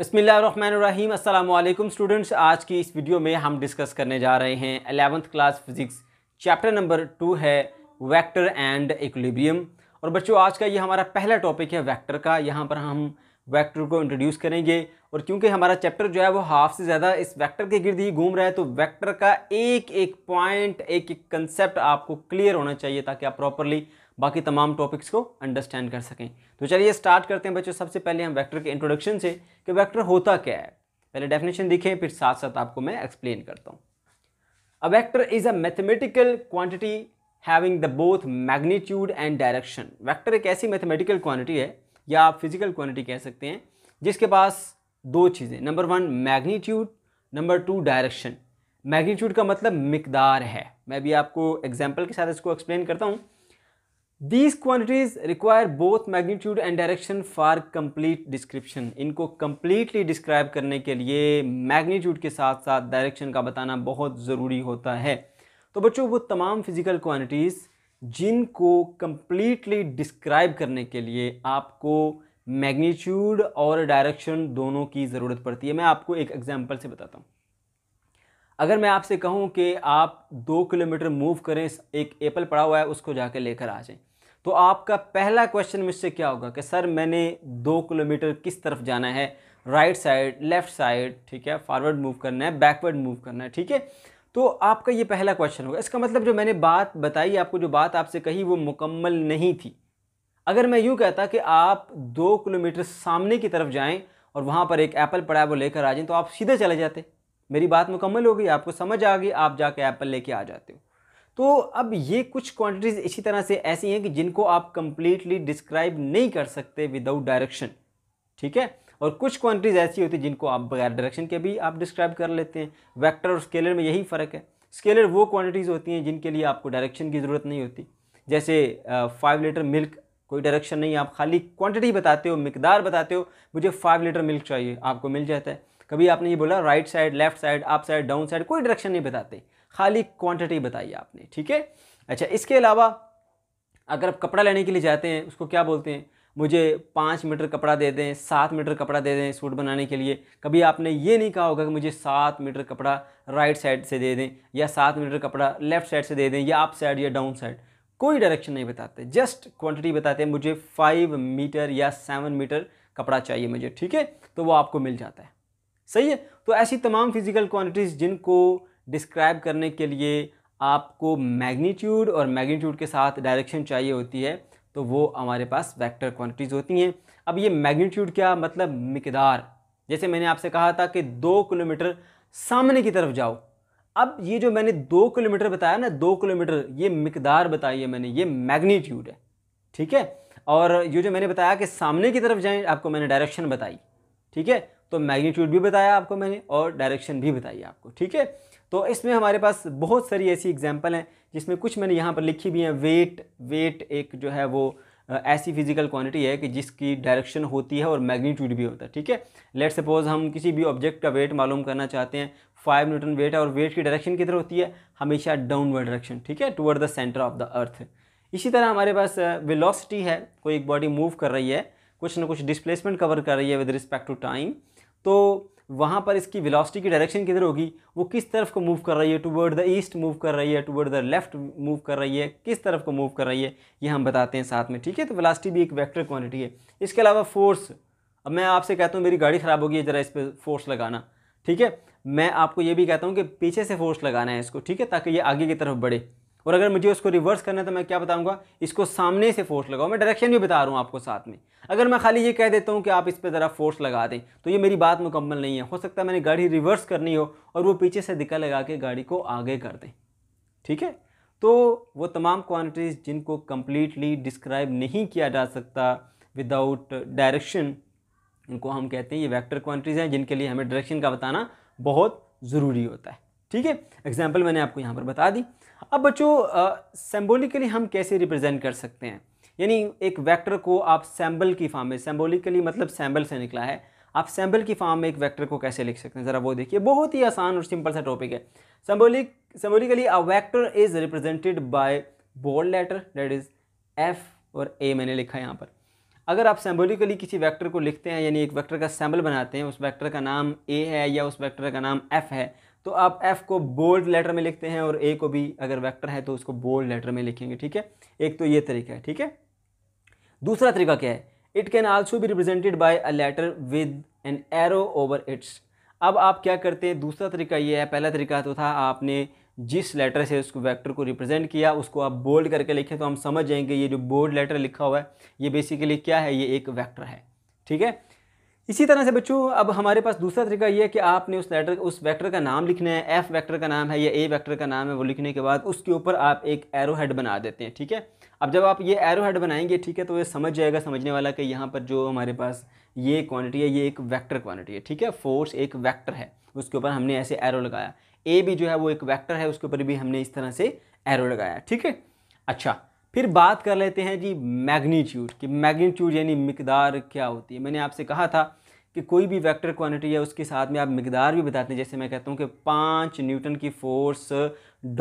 बसमीम अल्लाम स्टूडेंट्स आज की इस वीडियो में हम डिस्कस करने जा रहे हैं eleventh class physics chapter number two है वेक्टर एंड इक्विलिब्रियम और बच्चों आज का ये हमारा पहला टॉपिक है वेक्टर का यहाँ पर हम वेक्टर को इंट्रोड्यूस करेंगे और क्योंकि हमारा चैप्टर जो है वो हाफ से ज़्यादा इस वेक्टर के गिर्द ही घूम रहा है तो वेक्टर का एक एक पॉइंट एक एक कंसेप्ट आपको क्लियर होना चाहिए ताकि आप प्रॉपरली बाकी तमाम टॉपिक्स को अंडरस्टैंड कर सकें तो चलिए स्टार्ट करते हैं बच्चों सबसे पहले हम वैक्टर के इंट्रोडक्शन से कि वैक्टर होता क्या है पहले डेफिनेशन दिखें फिर साथ साथ आपको मैं एक्सप्लेन करता हूँ a vector is a mathematical quantity having the both magnitude and direction vector एक ऐसी मैथमेटिकल क्वान्टिटी है या आप फिजिकल क्वान्टिटी कह सकते हैं जिसके पास दो चीज़ें number one magnitude number two direction magnitude का मतलब मकदार है मैं भी आपको एग्जाम्पल के साथ इसको एक्सप्लेन करता हूँ these quantities require both magnitude and direction for complete description इनको कम्प्लीटली डिस्क्राइब करने के लिए मैग्नीट्यूड के साथ साथ डायरेक्शन का बताना बहुत ज़रूरी होता है तो बच्चों वो तमाम फिज़िकल क्वान्टिटीज़ जिनको कम्प्लीटली डिस्क्राइब करने के लिए आपको मैग्नीट्यूड और डायरेक्शन दोनों की ज़रूरत पड़ती है मैं आपको एक एग्जाम्पल से बताता हूँ अगर मैं आपसे कहूँ कि आप दो किलोमीटर मूव करें एक एप्पल पड़ा हुआ है उसको जाकर लेकर आ जाएं तो आपका पहला क्वेश्चन मुझसे क्या होगा कि सर मैंने दो किलोमीटर किस तरफ जाना है राइट साइड लेफ़्ट साइड ठीक है फॉरवर्ड मूव करना है बैकवर्ड मूव करना है ठीक है तो आपका ये पहला क्वेश्चन होगा इसका मतलब जो मैंने बात बताई आपको जो बात आपसे कही वो मुकम्मल नहीं थी अगर मैं यूँ कहता कि आप दो किलोमीटर सामने की तरफ जाएँ और वहाँ पर एक ऐपल पड़ा है वो लेकर आ जाएँ तो आप सीधे चले जाते मेरी बात मुकम्मल हो गई आपको समझ आ गई आप जाके एप्पल लेके आ जाते हो तो अब ये कुछ क्वांटिटीज़ इसी तरह से ऐसी हैं कि जिनको आप कंप्लीटली डिस्क्राइब नहीं कर सकते विदाउट डायरेक्शन ठीक है और कुछ क्वांटिटीज़ ऐसी होती हैं जिनको आप बगैर डायरेक्शन के भी आप डिस्क्राइब कर लेते हैं वैक्टर और स्केलर में यही फ़र्क है स्केलर वो क्वांटिटीज़ होती हैं जिनके लिए आपको डायरेक्शन की ज़रूरत नहीं होती जैसे फाइव लीटर मिल्क कोई डायरेक्शन नहीं आप खाली क्वांटिटी बताते हो मकदार बताते हो मुझे फाइव लीटर मिल्क चाहिए आपको मिल जाता है कभी आपने ये बोला right side left side up side down side कोई डायरेक्शन नहीं बताते खाली क्वांटिटी बताई आपने ठीक है अच्छा इसके अलावा अगर आप कपड़ा लेने के लिए जाते हैं उसको क्या बोलते हैं मुझे पाँच मीटर कपड़ा दे दें सात मीटर कपड़ा दे दें सूट बनाने के लिए कभी आपने ये नहीं कहा होगा कि मुझे सात मीटर कपड़ा राइट साइड से दे दें या सात मीटर कपड़ा लेफ़्ट साइड से दे दें या अप साइड या डाउन साइड कोई डायरेक्शन नहीं बताते जस्ट क्वांटिटी बताते हैं मुझे फाइव मीटर या सेवन मीटर कपड़ा चाहिए मुझे ठीक है तो वो आपको मिल जाता है सही है तो ऐसी तमाम फिज़िकल क्वान्टिटीज़ जिनको डिस्क्राइब करने के लिए आपको मैग्नीट्यूड और मैग्नीट्यूड के साथ डायरेक्शन चाहिए होती है तो वो हमारे पास वेक्टर क्वांटिटीज़ होती हैं अब ये मैग्नीट्यूड क्या मतलब मकदार जैसे मैंने आपसे कहा था कि दो किलोमीटर सामने की तरफ जाओ अब ये जो मैंने दो किलोमीटर बताया ना दो किलोमीटर ये मकदार बताई है मैंने ये मैग्नीट्यूड है ठीक है और ये जो मैंने बताया कि सामने की तरफ जाएँ आपको मैंने डायरेक्शन बताई ठीक है तो मैग्नीट्यूड भी बताया आपको मैंने और डायरेक्शन भी बताई आपको ठीक है तो इसमें हमारे पास बहुत सारी ऐसी एग्जाम्पल हैं जिसमें कुछ मैंने यहाँ पर लिखी भी हैं वेट वेट एक जो है वो ऐसी फिजिकल क्वांटिटी है कि जिसकी डायरेक्शन होती है और मैग्नीट्यूड भी होता है ठीक है लेट सपोज हम किसी भी ऑब्जेक्ट का वेट मालूम करना चाहते हैं फाइव न्यूटन वेट है और वेट की डायरेक्शन किधर होती है हमेशा डाउनवर्ड डायरेक्शन ठीक है toward the centre of the earth इसी तरह हमारे पास विलोसिटी है कोई एक बॉडी मूव कर रही है कुछ ना कुछ डिस्प्लेसमेंट कवर कर रही है विद रिस्पेक्ट टू टाइम तो वहाँ पर इसकी वेलोसिटी की डायरेक्शन किधर होगी वो किस तरफ को मूव कर रही है टूवर्ड द ईस्ट मूव कर रही है टूवर्ड द लेफ्ट मूव कर रही है किस तरफ को मूव कर रही है ये हम बताते हैं साथ में ठीक है तो वेलोसिटी भी एक वैक्टर क्वांटिटी है इसके अलावा फोर्स अब मैं आपसे कहता हूँ मेरी गाड़ी ख़राब होगी ज़रा इस पर फोर्स लगाना ठीक है मैं आपको ये भी कहता हूँ कि पीछे से फोर्स लगाना है इसको ठीक है ताकि ये आगे की तरफ बढ़े और अगर मुझे उसको रिवर्स करना है तो मैं क्या बताऊंगा इसको सामने से फोर्स लगाओ मैं डायरेक्शन भी बता रहा हूँ आपको साथ में अगर मैं खाली ये कह देता हूँ कि आप इस पर ज़रा फोर्स लगा दें तो ये मेरी बात मुकम्मल नहीं है हो सकता है मैंने गाड़ी रिवर्स करनी हो और वो पीछे से दिक्कत लगा के गाड़ी को आगे कर दें ठीक है तो वो तमाम क्वान्टिटीज़ जिनको कम्प्लीटली डिस्क्राइब नहीं किया जा सकता विदाउट डायरेक्शन उनको हम कहते हैं ये वैक्टर क्वान्टिटीज़ हैं जिनके लिए हमें डायरेक्शन का बताना बहुत ज़रूरी होता है ठीक है एग्जाम्पल मैंने आपको यहाँ पर बता दी अब बच्चों सेम्बोलिकली हम कैसे रिप्रेजेंट कर सकते हैं यानी एक वेक्टर को आप सैम्बल की फॉर्म में सेम्बोलिकली मतलब सैम्बल से निकला है आप सैम्बल की फॉर्म में एक वेक्टर को कैसे लिख सकते हैं ज़रा वो देखिए बहुत ही आसान और सिंपल सा टॉपिक है symbolic symbolically a vector is represented by bold letter that is F और ए मैंने लिखा है यहाँ पर अगर आप सेम्बोलिकली किसी वैक्टर को लिखते हैं यानी एक वैक्टर का सैम्बल बनाते हैं उस वैक्टर का नाम ए है या उस वैक्टर का नाम एफ है तो आप एफ़ को बोल्ड लेटर में लिखते हैं और ए को भी अगर वेक्टर है तो उसको बोल्ड लेटर में लिखेंगे ठीक है एक तो ये तरीका है ठीक है दूसरा तरीका क्या है it can also be represented by a letter with an arrow over its अब आप क्या करते हैं दूसरा तरीका ये है पहला तरीका तो था आपने जिस लेटर से उसको वेक्टर को रिप्रेजेंट किया उसको आप बोल्ड करके लिखें तो हम समझ जाएंगे ये जो बोल्ड लेटर लिखा हुआ है ये बेसिकली क्या है ये एक वेक्टर है ठीक है इसी तरह से बच्चों अब हमारे पास दूसरा तरीका ये है कि आपने उस लेटर उस वेक्टर का नाम लिखना है एफ वेक्टर का नाम है या ए वेक्टर का नाम है वो लिखने के बाद उसके ऊपर आप एक एरो हेड बना देते हैं ठीक है अब जब आप ये एरो हेड बनाएंगे ठीक है तो ये समझ जाएगा समझने वाला कि यहाँ पर जो हमारे पास ये क्वान्टिटी है ये एक वैक्टर क्वान्टिटी है ठीक है फोर्स एक वैक्टर है उसके ऊपर हमने ऐसे एरो लगाया ए भी जो है वो एक वैक्टर है उसके ऊपर भी हमने इस तरह से एरो लगाया ठीक है अच्छा फिर बात कर लेते हैं जी मैग्नीट्यूड कि मैग्नीट्यूड यानी मकदार क्या होती है मैंने आपसे कहा था कि कोई भी वेक्टर क्वांटिटी है उसके साथ में आप मकदार भी बताते हैं जैसे मैं कहता हूँ कि पाँच न्यूटन की फोर्स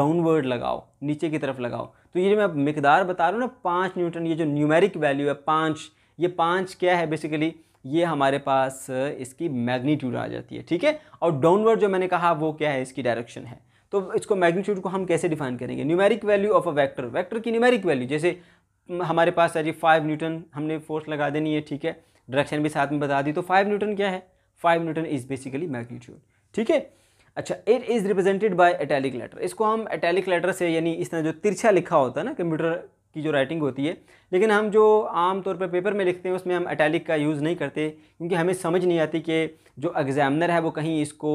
डाउनवर्ड लगाओ नीचे की तरफ लगाओ तो ये जो मैं मकदार बता रहा हूँ ना पाँच न्यूटन ये जो न्यूमेरिक वैल्यू है पाँच ये पाँच क्या है बेसिकली ये हमारे पास इसकी मैग्नीट्यूड आ जाती है ठीक है और डाउनवर्ड जो मैंने कहा वो क्या है इसकी डायरेक्शन है तो इसको मैग्नीट्यूड को हम कैसे डिफाइन करेंगे numeric value of a vector vector की न्यूमेरिक वैल्यू जैसे हम्म, हमारे पास है जी फाइव न्यूटन हमने फोर्स लगा देनी है ठीक है डायरेक्शन भी साथ में बता दी तो फाइव न्यूटन क्या है five newton is basically magnitude ठीक है अच्छा it is represented by italic letter इसको हम अटैलिक लेटर से यानी इस तरह जो तिरछा लिखा होता है ना कंप्यूटर की जो राइटिंग होती है लेकिन हम जो आम तौर पर पे पेपर में लिखते हैं उसमें हम अटैलिक का यूज़ नहीं करते क्योंकि हमें समझ नहीं आती कि जो एग्ज़ामिनर है वो कहीं इसको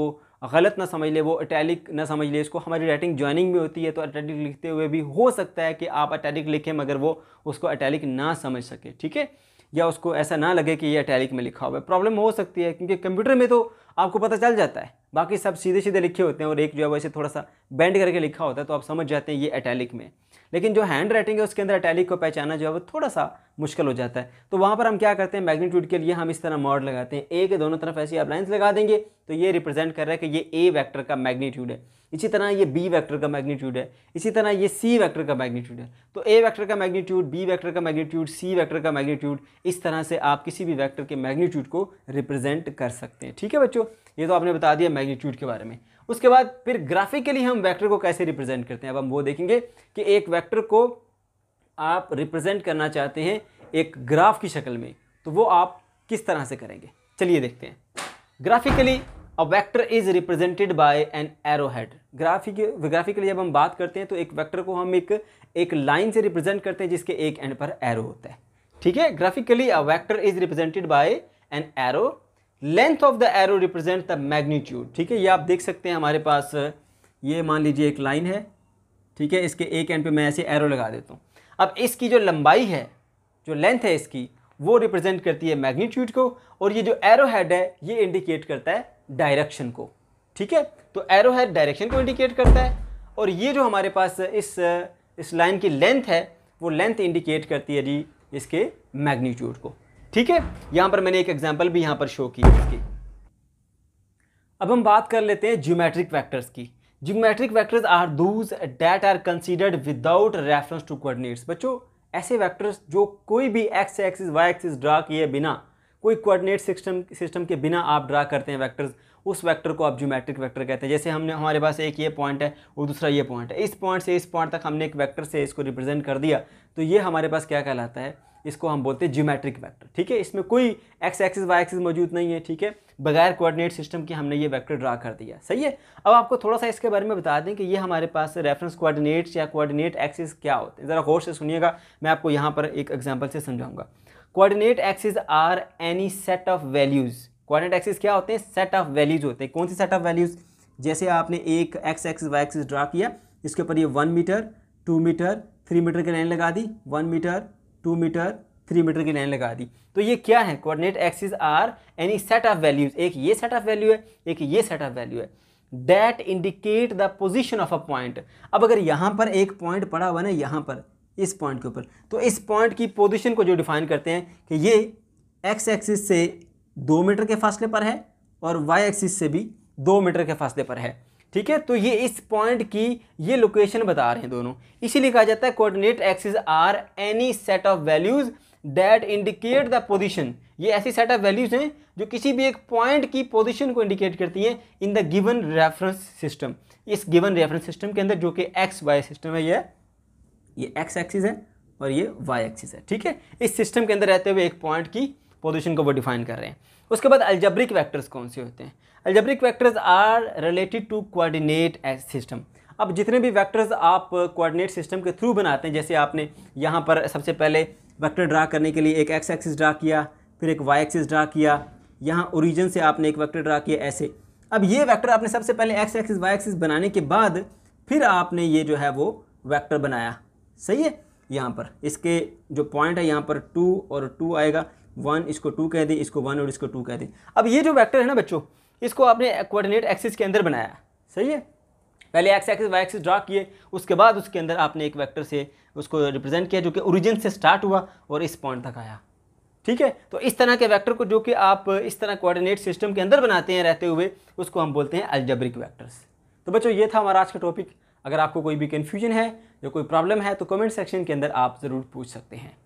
गलत ना समझ ले वो अटैलिक ना समझ ले इसको हमारी राइटिंग ज्वाइनिंग में होती है तो अटैलिक लिखते हुए भी हो सकता है कि आप अटैलिक लिखें मगर वो उसको अटैलिक ना समझ सके ठीक है या उसको ऐसा ना लगे कि ये अटैलिक में लिखा हुआ है प्रॉब्लम हो सकती है क्योंकि कंप्यूटर में तो आपको पता चल जाता है बाकी सब सीधे सीधे लिखे होते हैं और एक जो है वैसे थोड़ा सा बेंड करके लिखा होता है तो आप समझ जाते हैं ये अटैलिक में लेकिन जो हैंड राइटिंग है उसके अंदर अटैलिक को पहचाना जो है वो थोड़ा सा मुश्किल हो जाता है तो वहाँ पर हम क्या करते हैं मैग्नीट्यूड के लिए हम इस तरह मॉड लगाते हैं ए के दोनों तरफ ऐसी आप लाइन्स लगा देंगे तो ये रिप्रेजेंट कर रहा है कि ये ए वैक्टर का मैग्नीट्यूड है इसी तरह ये बी वैक्टर का मैग्नीट्यूड है इसी तरह ये सी वैक्टर का मैग्नीट्यूड है तो ए वैक्टर का मैग्नीट्यूड बी वैक्टर का मैग्नीट्यूड सी वैक्टर का मैग्नीट्यूड इस तरह से आप किसी भी वैक्टर के मैग्नीट्यूड को रिप्रेजेंट कर सकते हैं ठीक है बच्चों ये तो आपने बता दिया मैग्नीट्यूड के बारे में उसके बाद फिर ग्राफिकली हम वैक्टर को कैसे रिप्रेजेंट करते हैं अब हम वो देखेंगे कि एक वैक्टर को आप रिप्रेजेंट करना चाहते हैं एक ग्राफ की शक्ल में तो वो आप किस तरह से करेंगे चलिए देखते हैं graphically a vector is represented by an arrow head graphic graphically जब हम बात करते हैं तो एक वेक्टर को हम एक एक लाइन से रिप्रेजेंट करते हैं जिसके एक एंड पर एरो होता है ठीक है graphically a vector is represented by an arrow length of the arrow represent the magnitude ठीक है ये आप देख सकते हैं हमारे पास ये मान लीजिए एक लाइन है ठीक है इसके एक एंड पे मैं ऐसे एरो लगा देता हूँ अब इसकी जो लंबाई है जो लेंथ है इसकी वो रिप्रेजेंट करती है मैग्नीट्यूड को और ये जो एरो हेड है ये इंडिकेट करता है डायरेक्शन को ठीक है तो एरो हेड डायरेक्शन को इंडिकेट करता है और ये जो हमारे पास इस इस लाइन की लेंथ है वो लेंथ इंडिकेट करती है जी इसके मैग्नीट्यूड को ठीक है यहां पर मैंने एक एग्जाम्पल भी यहां पर शो की इसकी अब हम बात कर लेते हैं ज्योमेट्रिक वैक्टर्स की geometric vectors are those that are considered without reference to coordinates बच्चों ऐसे वैक्टर्स जो कोई भी X axis Y axis draw किए बिना कोई कोऑर्डिनेट सिस्टम सिस्टम के बिना आप ड्रा करते हैं वैक्टर्स उस वेक्टर को आप ज्योमेट्रिक वेक्टर कहते हैं जैसे हमने हमारे पास एक ये पॉइंट है और दूसरा ये पॉइंट है इस पॉइंट से इस पॉइंट तक हमने एक वेक्टर से इसको रिप्रेजेंट कर दिया तो ये हमारे पास क्या कहलाता है इसको हम बोलते हैं ज्योमेट्रिक वैक्टर ठीक है इसमें कोई एक्स एक्सिस वाई एक्सिस मौजूद नहीं है ठीक है बगैर कोऑर्डिनेट सिस्टम के हमने ये वेक्टर ड्रा कर दिया सही है अब आपको थोड़ा सा इसके बारे में बता दें कि ये हमारे पास रेफरेंस कोऑर्डिनेट्स या कोऑर्डिनेट एक्सिस क्या होते हैं ज़रा गौर से सुनिएगा मैं आपको यहाँ पर एक एग्जाम्पल से समझाऊंगा coordinate axis are any set of values coordinate axis क्या होते हैं सेट ऑफ वैल्यूज़ होते हैं कौन सी सेट ऑफ वैल्यूज़ जैसे आपने एक X axis Y axis draw किया इसके ऊपर ये one metre two metre three metre की लाइन लगा दी one metre two metre three metre की लाइन लगा दी तो ये क्या है coordinate axis are any set of values एक ये सेट ऑफ वैल्यू है एक ये सेट ऑफ वैल्यू है that indicate the position of a point अब अगर यहाँ पर एक पॉइंट पड़ा हुआ ना यहाँ पर इस पॉइंट के ऊपर तो इस पॉइंट की पोजिशन को जो डिफाइन करते हैं कि ये एक्स एक्सिस से दो मीटर के फासले पर है और वाई एक्सिस से भी दो मीटर के फासले पर है ठीक है तो ये इस पॉइंट की ये लोकेशन बता रहे हैं दोनों इसीलिए कहा जाता है coordinate axis are any set of values that indicate the position ये ऐसी सेट ऑफ वैल्यूज़ हैं जो किसी भी एक पॉइंट की पोजिशन को इंडिकेट करती हैं in the given reference system इस गिवन रेफरेंस सिस्टम के अंदर जो कि एक्स वाई सिस्टम है यह ये एक्स एक्सिस है और ये वाई एक्सिस है ठीक है इस सिस्टम के अंदर रहते हुए एक पॉइंट की पोजिशन को वो डिफाइन कर रहे हैं उसके बाद अल्जब्रिक वैक्टर्स कौन से होते हैं algebraic vectors are related to coordinate system अब जितने भी वैक्टर्स आप कोआर्डिनेट सिस्टम के थ्रू बनाते हैं जैसे आपने यहाँ पर सबसे पहले वैक्टर ड्रा करने के लिए एक एक्स एक्सिस ड्रा किया फिर एक वाई एक्सिस ड्रा किया यहाँ ओरिजिन से आपने एक वैक्टर ड्रा किया ऐसे अब ये वैक्टर आपने सबसे पहले एक्स एक्सिस वाई एक्सिस बनाने के बाद फिर आपने ये जो है वो वैक्टर बनाया सही है यहाँ पर इसके जो पॉइंट है यहाँ पर टू और टू आएगा वन इसको टू कह दें इसको वन और इसको टू कह दें अब ये जो वैक्टर है ना बच्चों इसको आपने कोऑर्डिनेट एक्सिस के अंदर बनाया सही है पहले X axis Y axis draw किए उसके बाद उसके अंदर आपने एक वेक्टर से उसको रिप्रेजेंट किया जो कि ओरिजिन से स्टार्ट हुआ और इस पॉइंट तक आया ठीक है तो इस तरह के वेक्टर को जो कि आप इस तरह कोऑर्डिनेट सिस्टम के अंदर बनाते हैं रहते हुए उसको हम बोलते हैं अल्जब्रिक वैक्टर्स तो बच्चों ये था हमारा आज का टॉपिक अगर आपको कोई भी कन्फ्यूजन है या कोई प्रॉब्लम है तो कमेंट सेक्शन के अंदर आप ज़रूर पूछ सकते हैं